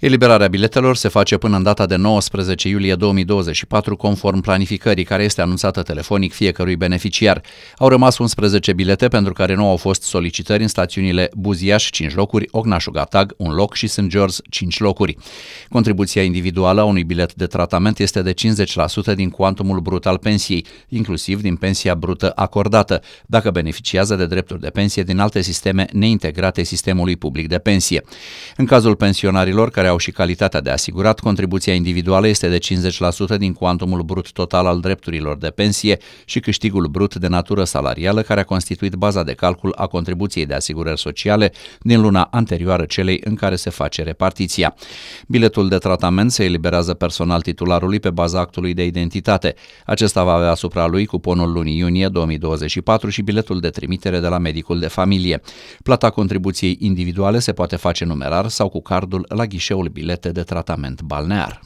Eliberarea biletelor se face până în data de 19 iulie 2024, conform planificării care este anunțată telefonic fiecărui beneficiar. Au rămas 11 bilete pentru care nu au fost solicitări în stațiunile Buziaș 5 locuri, Ognașugatag 1 loc și St. George 5 locuri. Contribuția individuală a unui bilet de tratament este de 50% din cuantumul brut al pensiei, inclusiv din pensia brută acordată, dacă beneficiază de drepturi de pensie din alte sisteme neintegrate sistemului public de pensie. În cazul pensionarilor care care au și calitatea de asigurat, contribuția individuală este de 50% din cuantumul brut total al drepturilor de pensie și câștigul brut de natură salarială, care a constituit baza de calcul a contribuției de asigurări sociale din luna anterioară celei în care se face repartiția. Biletul de tratament se eliberează personal titularului pe baza actului de identitate. Acesta va avea asupra lui cuponul lunii iunie 2024 și biletul de trimitere de la medicul de familie. Plata contribuției individuale se poate face numerar sau cu cardul la ghișeu biroul bilete de tratament balnear.